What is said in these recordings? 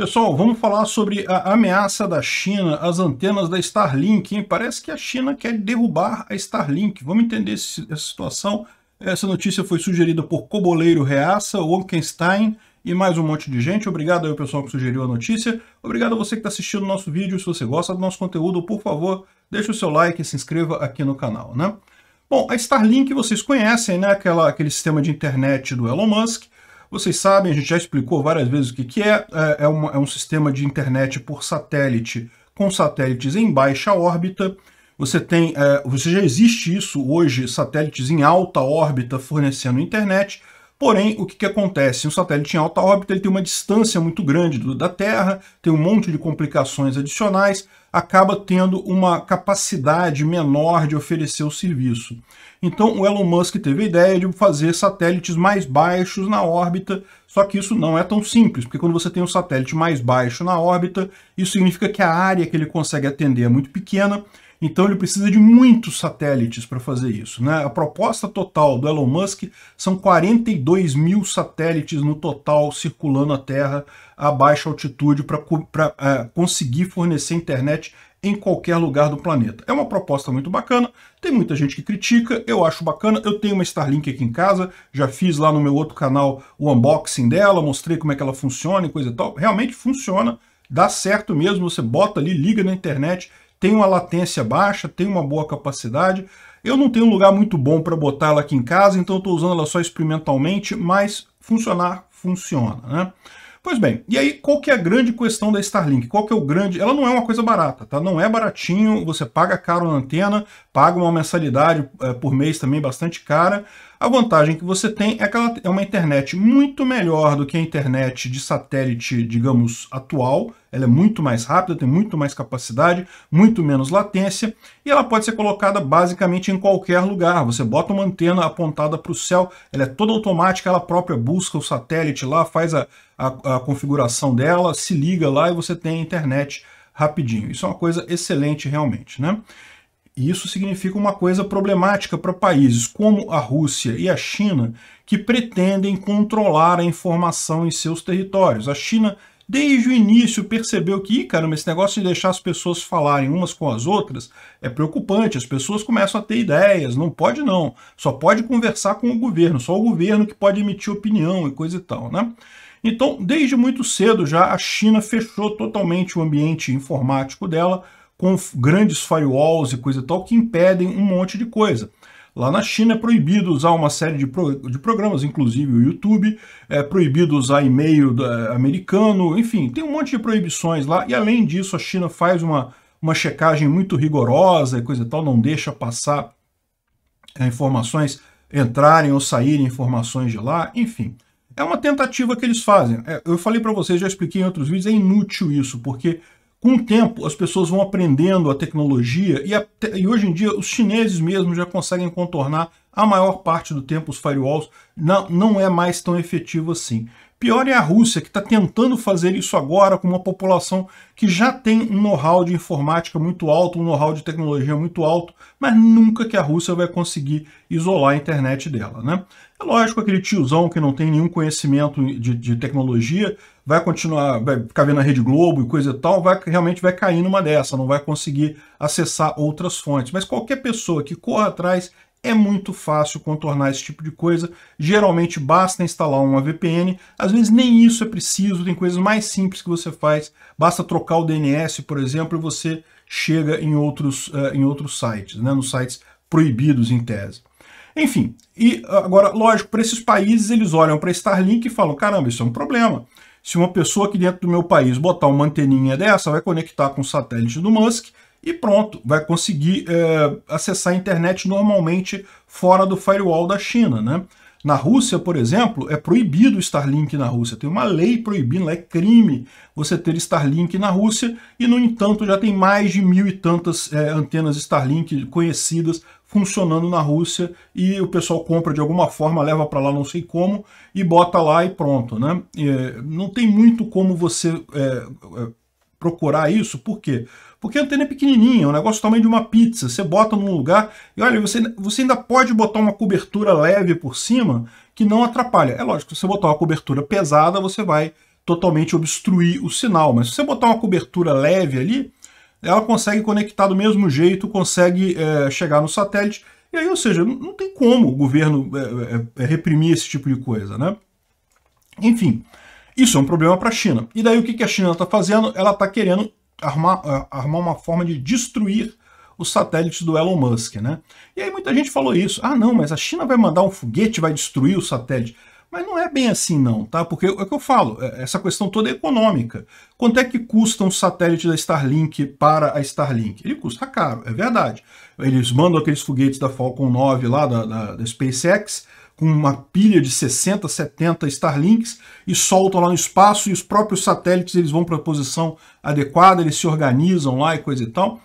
Pessoal, vamos falar sobre a ameaça da China às antenas da Starlink. Hein? Parece que a China quer derrubar a Starlink. Vamos entender essa situação. Essa notícia foi sugerida por Coboleiro Reaça, Wolkenstein e mais um monte de gente. Obrigado ao pessoal que sugeriu a notícia. Obrigado a você que está assistindo o nosso vídeo. Se você gosta do nosso conteúdo, por favor, deixe o seu like e se inscreva aqui no canal. Né? Bom, a Starlink vocês conhecem, né? Aquela, aquele sistema de internet do Elon Musk. Vocês sabem, a gente já explicou várias vezes o que, que é. é. É, uma, é um sistema de internet por satélite, com satélites em baixa órbita. Você tem, é, você já existe isso hoje, satélites em alta órbita fornecendo internet. Porém, o que, que acontece? Um satélite em alta órbita ele tem uma distância muito grande do, da Terra, tem um monte de complicações adicionais, acaba tendo uma capacidade menor de oferecer o serviço. Então, o Elon Musk teve a ideia de fazer satélites mais baixos na órbita, só que isso não é tão simples, porque quando você tem um satélite mais baixo na órbita, isso significa que a área que ele consegue atender é muito pequena, então ele precisa de muitos satélites para fazer isso. Né? A proposta total do Elon Musk são 42 mil satélites no total circulando a Terra a baixa altitude para uh, é, conseguir fornecer internet em qualquer lugar do planeta. É uma proposta muito bacana, tem muita gente que critica, eu acho bacana, eu tenho uma Starlink aqui em casa, já fiz lá no meu outro canal o unboxing dela, mostrei como é que ela funciona e coisa e tal, realmente funciona, dá certo mesmo, você bota ali, liga na internet, tem uma latência baixa, tem uma boa capacidade. Eu não tenho um lugar muito bom para botar ela aqui em casa, então estou usando ela só experimentalmente, mas funcionar, funciona. Né? Pois bem, e aí qual que é a grande questão da Starlink? Qual que é o grande... Ela não é uma coisa barata, tá? Não é baratinho, você paga caro na antena, paga uma mensalidade é, por mês também bastante cara. A vantagem que você tem é que ela é uma internet muito melhor do que a internet de satélite, digamos, atual. Ela é muito mais rápida, tem muito mais capacidade, muito menos latência e ela pode ser colocada basicamente em qualquer lugar. Você bota uma antena apontada para o céu, ela é toda automática, ela própria busca o satélite lá, faz a, a, a configuração dela, se liga lá e você tem a internet rapidinho. Isso é uma coisa excelente realmente, né? E isso significa uma coisa problemática para países como a Rússia e a China, que pretendem controlar a informação em seus territórios. A China, desde o início, percebeu que, caramba, esse negócio de deixar as pessoas falarem umas com as outras é preocupante. As pessoas começam a ter ideias, não pode não. Só pode conversar com o governo, só o governo que pode emitir opinião e coisa e tal, né? Então, desde muito cedo já, a China fechou totalmente o ambiente informático dela com grandes firewalls e coisa e tal que impedem um monte de coisa. Lá na China é proibido usar uma série de, pro, de programas, inclusive o YouTube, é proibido usar e-mail da, americano, enfim, tem um monte de proibições lá. E além disso, a China faz uma, uma checagem muito rigorosa e coisa e tal, não deixa passar é, informações entrarem ou saírem informações de lá, enfim. É uma tentativa que eles fazem. É, eu falei para vocês, já expliquei em outros vídeos, é inútil isso, porque com o tempo, as pessoas vão aprendendo a tecnologia e, e, hoje em dia os chineses mesmo já conseguem contornar a maior parte do tempo os firewalls. Não, não é mais tão efetivo assim. Pior é a Rússia, que está tentando fazer isso agora com uma população que já tem um know-how de informática muito alto, um know-how de tecnologia muito alto, mas nunca que a Rússia vai conseguir isolar a internet dela. Né? É lógico, aquele tiozão que não tem nenhum conhecimento de, de tecnologia vai continuar, vai ficar vendo a Rede Globo e coisa e tal, vai, realmente vai cair numa dessa, não vai conseguir acessar outras fontes. Mas qualquer pessoa que corra atrás é muito fácil contornar esse tipo de coisa. Geralmente basta instalar uma VPN. Às vezes nem isso é preciso, tem coisas mais simples que você faz. Basta trocar o DNS, por exemplo, e você chega em outros, uh, em outros sites, né? nos sites proibidos em tese. Enfim, e ah, agora, lógico, para esses países eles olham para Starlink e falam: caramba, isso é um problema. Se uma pessoa aqui dentro do meu país botar uma anteninha dessa, vai conectar com o satélite do Musk, e pronto, vai conseguir é, acessar a internet normalmente fora do firewall da China, né? Na Rússia, por exemplo, é proibido o Starlink na Rússia. Tem uma lei proibindo, é crime você ter Starlink na Rússia. E, no entanto, já tem mais de mil e tantas é, antenas Starlink conhecidas funcionando na Rússia. E o pessoal compra de alguma forma, leva para lá, não sei como, e bota lá e pronto. Né? É, não tem muito como você é, é procurar isso, por quê? Porque a antena é pequenininha, é um negócio do tamanho de uma pizza. Você bota num lugar e olha, você, você ainda pode botar uma cobertura leve por cima que não atrapalha. É lógico, se você botar uma cobertura pesada, você vai totalmente obstruir o sinal, mas se você botar uma cobertura leve ali, ela consegue conectar do mesmo jeito, consegue é, chegar no satélite. E aí, ou seja, não, não tem como o governo é, é, é reprimir esse tipo de coisa, né? Enfim, isso é um problema para a China. E daí o que a China está fazendo? Ela está querendo armar, ah, armar uma forma de destruir os satélites do Elon Musk, né? E aí muita gente falou isso. Ah, não, mas a China vai mandar um foguete, vai destruir o satélite. Mas não é bem assim não, tá? Porque é o que eu falo, é, essa questão toda é econômica. Quanto é que custa um satélite da Starlink para a Starlink? Ele custa caro, é verdade. Eles mandam aqueles foguetes da Falcon 9 lá, da, da, da SpaceX, com uma pilha de 60, 70 Starlinks e soltam lá no espaço e os próprios satélites eles vão para a posição adequada, eles se organizam lá e coisa e tal.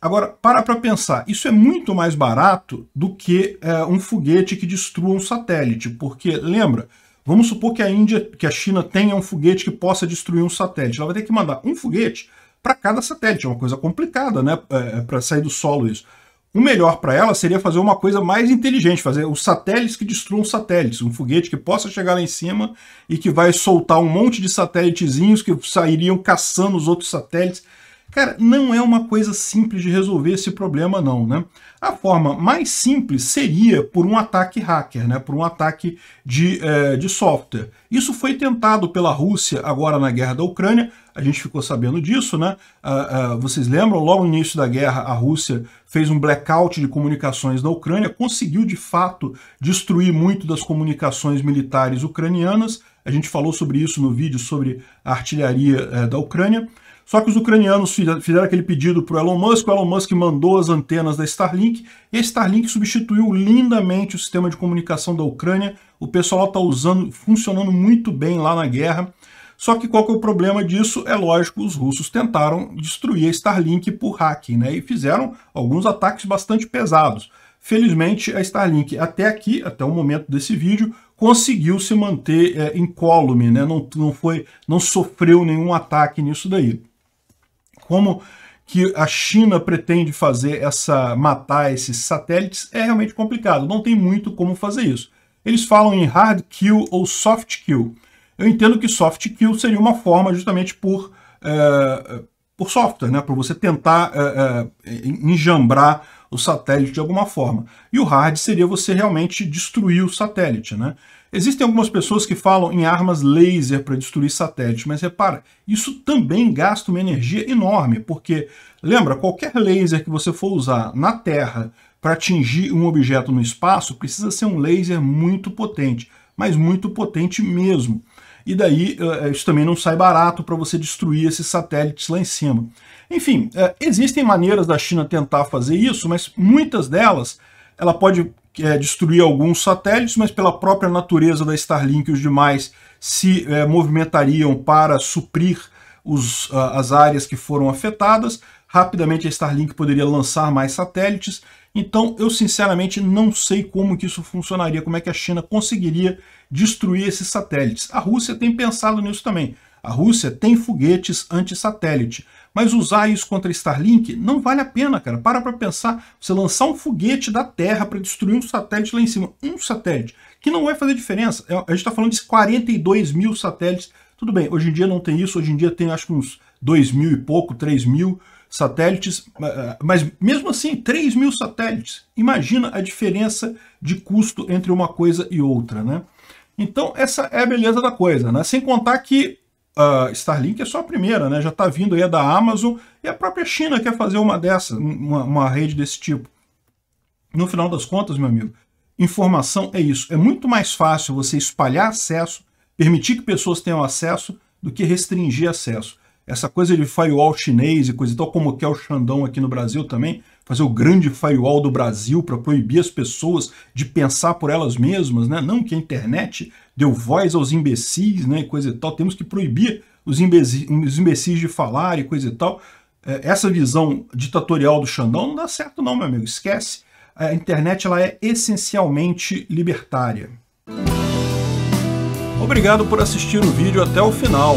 Agora, para para pensar, isso é muito mais barato do que é, um foguete que destrua um satélite, porque, lembra, vamos supor que a Índia, que a China tenha um foguete que possa destruir um satélite. Ela vai ter que mandar um foguete para cada satélite, é uma coisa complicada, né, é, é para sair do solo isso. O melhor para ela seria fazer uma coisa mais inteligente, fazer os satélites que destruam satélites, um foguete que possa chegar lá em cima e que vai soltar um monte de satélitezinhos que sairiam caçando os outros satélites. Cara, não é uma coisa simples de resolver esse problema não, né? A forma mais simples seria por um ataque hacker, né? por um ataque de, é, de software. Isso foi tentado pela Rússia agora na guerra da Ucrânia, a gente ficou sabendo disso, né? Uh, uh, vocês lembram? Logo no início da guerra, a Rússia fez um blackout de comunicações na Ucrânia, conseguiu de fato destruir muito das comunicações militares ucranianas. A gente falou sobre isso no vídeo sobre a artilharia uh, da Ucrânia. Só que os ucranianos fizeram aquele pedido para o Elon Musk, o Elon Musk mandou as antenas da Starlink, e a Starlink substituiu lindamente o sistema de comunicação da Ucrânia. O pessoal está usando, funcionando muito bem lá na guerra. Só que qual que é o problema disso? É lógico, os russos tentaram destruir a Starlink por hacking, né? E fizeram alguns ataques bastante pesados. Felizmente, a Starlink, até aqui, até o momento desse vídeo, conseguiu se manter é, incólume, né? Não, não, foi, não sofreu nenhum ataque nisso daí como que a China pretende fazer essa matar esses satélites é realmente complicado. Não tem muito como fazer isso. Eles falam em hard kill ou soft kill. Eu entendo que soft kill seria uma forma justamente por, é, por software, né? Para você tentar é, é, enjambrar o satélite de alguma forma. E o hard seria você realmente destruir o satélite, né? Existem algumas pessoas que falam em armas laser para destruir satélites, mas repara, isso também gasta uma energia enorme, porque, lembra, qualquer laser que você for usar na Terra para atingir um objeto no espaço precisa ser um laser muito potente, mas muito potente mesmo e daí eh, eh, isso também não sai barato para você destruir esses satélites lá em cima. Enfim, eh, existem maneiras da China tentar fazer isso, mas muitas delas ela pode é, destruir alguns satélites, mas pela própria natureza da Starlink, os demais se é, movimentariam para suprir os, ah, as áreas que foram afetadas, rapidamente a Starlink poderia lançar mais satélites. Então eu sinceramente não sei como que isso funcionaria, como é que a China conseguiria destruir esses satélites. A Rússia tem pensado nisso também. A Rússia tem foguetes anti-satélite, mas usar isso contra Starlink não vale a pena, cara. Para para pensar, você lançar um foguete da Terra para destruir um satélite lá em cima, um satélite, que não vai fazer diferença. É, a gente está falando de 42 mil satélites. Tudo bem, hoje em dia não tem isso, hoje em dia tem acho que uns 2 mil e pouco, 3 mil, satélites, ah, mas mesmo assim, 3 mil satélites. Imagina a diferença de custo entre uma coisa e outra, né? Então, essa é a beleza da coisa, né? Sem contar que uh, Starlink é só a primeira, né? Já está vindo aí da Amazon e a própria China quer fazer uma dessa, uma, uma rede desse tipo. No final das contas, meu amigo, informação é isso. É muito mais fácil você espalhar acesso, permitir que pessoas tenham acesso, do que restringir acesso essa coisa de firewall chinês e coisa e tal, como que é o Xandão aqui no Brasil também, fazer o grande firewall do Brasil para proibir as pessoas de pensar por elas mesmas, né? Não que a internet deu voz aos imbecis, né, e coisa e tal, temos que proibir os imbecis, os imbecis de falar e coisa e tal. É, essa visão ditatorial do Xandão não dá certo não, meu amigo, esquece. A internet ela é essencialmente libertária. Obrigado por assistir o vídeo até o final.